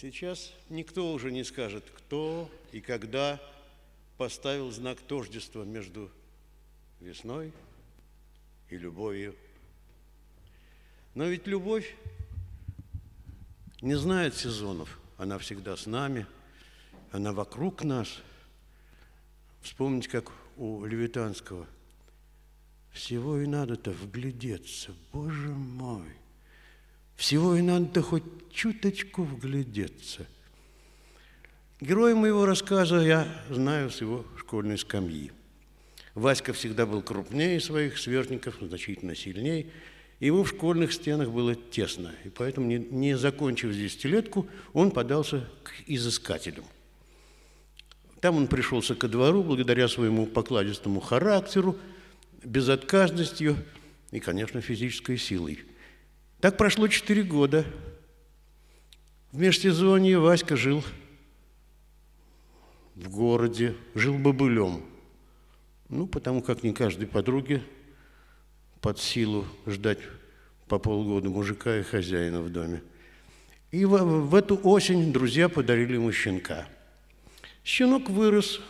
Сейчас никто уже не скажет, кто и когда поставил знак тождества между весной и любовью. Но ведь любовь не знает сезонов. Она всегда с нами, она вокруг нас. Вспомните, как у Левитанского. Всего и надо-то вглядеться. Боже мой! Всего и надо хоть чуточку вглядеться. Героя моего рассказа я знаю с его школьной скамьи. Васька всегда был крупнее своих сверстников, значительно сильнее. Ему в школьных стенах было тесно, и поэтому, не, не закончив десятилетку, он подался к изыскателям. Там он пришелся ко двору благодаря своему покладистому характеру, безотказностью и, конечно, физической силой – так прошло четыре года. В межсезонье Васька жил в городе, жил бобылем. Ну, потому как не каждой подруге под силу ждать по полгода мужика и хозяина в доме. И в, в эту осень друзья подарили ему щенка. Щенок вырос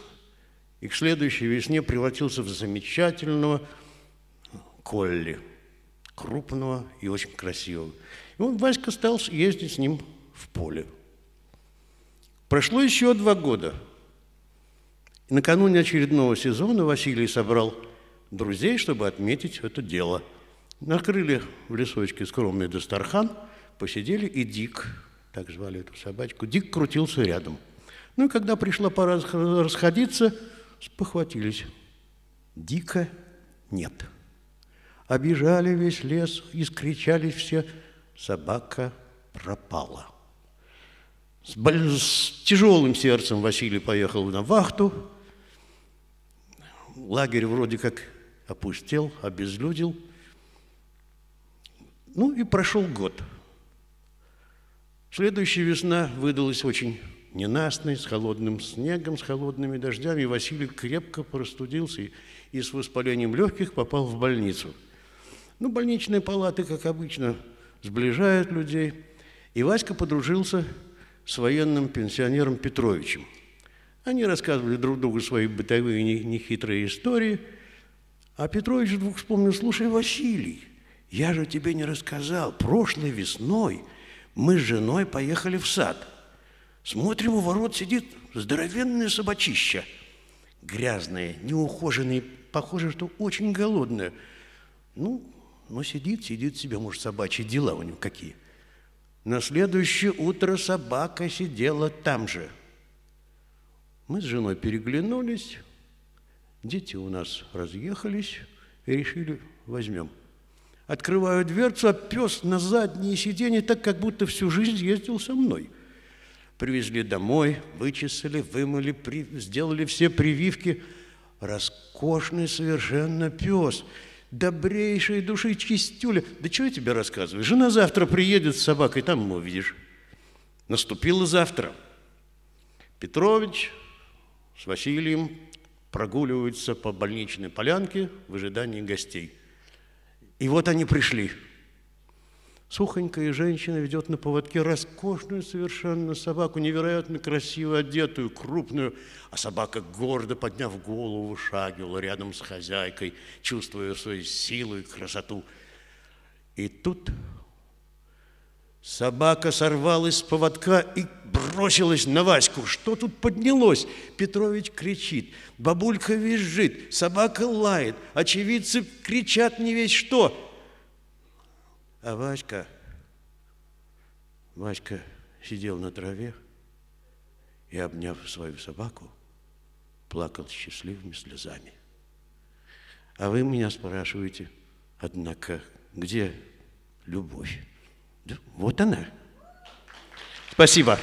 и к следующей весне превратился в замечательного колли – крупного и очень красивого. И он, Васька, стал ездить с ним в поле. Прошло еще два года. И накануне очередного сезона Василий собрал друзей, чтобы отметить это дело. Накрыли в лесочке скромный Дастархан, посидели, и Дик, так звали эту собачку, Дик крутился рядом. Ну и когда пришла пора расходиться, похватились. Дика нет. Обижали весь лес, и искричались все. Собака пропала. С, боль... с тяжелым сердцем Василий поехал на вахту. Лагерь вроде как опустел, обезлюдил. Ну и прошел год. Следующая весна выдалась очень ненастной, с холодным снегом, с холодными дождями. Василий крепко простудился и с воспалением легких попал в больницу – ну, больничные палаты, как обычно, сближают людей. И Васька подружился с военным пенсионером Петровичем. Они рассказывали друг другу свои бытовые нехитрые истории. А Петрович вдруг вспомнил, слушай, Василий, я же тебе не рассказал, прошлой весной мы с женой поехали в сад. Смотрим, у ворот сидит здоровенное собачище. Грязное, неухоженное, похоже, что очень голодное. Ну, ну, сидит, сидит себе, может, собачьи дела у него какие. На следующее утро собака сидела там же. Мы с женой переглянулись, дети у нас разъехались и решили, возьмем. Открываю дверцу, а пес на заднее сиденье так, как будто всю жизнь ездил со мной. Привезли домой, вычесали, вымыли, при... сделали все прививки. Роскошный совершенно пес – добрейшей души чистюля. Да чего я тебе рассказываю? Жена завтра приедет с собакой, там увидишь. Ну, Наступило завтра. Петрович с Василием прогуливаются по больничной полянке в ожидании гостей. И вот они пришли – Сухонькая женщина ведет на поводке роскошную совершенно собаку, невероятно красиво одетую, крупную, а собака, гордо подняв голову, шагивала рядом с хозяйкой, чувствуя свою силу и красоту. И тут собака сорвалась с поводка и бросилась на Ваську. Что тут поднялось? Петрович кричит, бабулька визжит, собака лает, очевидцы кричат не весь что – а Васька, Васька сидел на траве и, обняв свою собаку, плакал счастливыми слезами. А вы меня спрашиваете, однако, где любовь? Да вот она. Спасибо.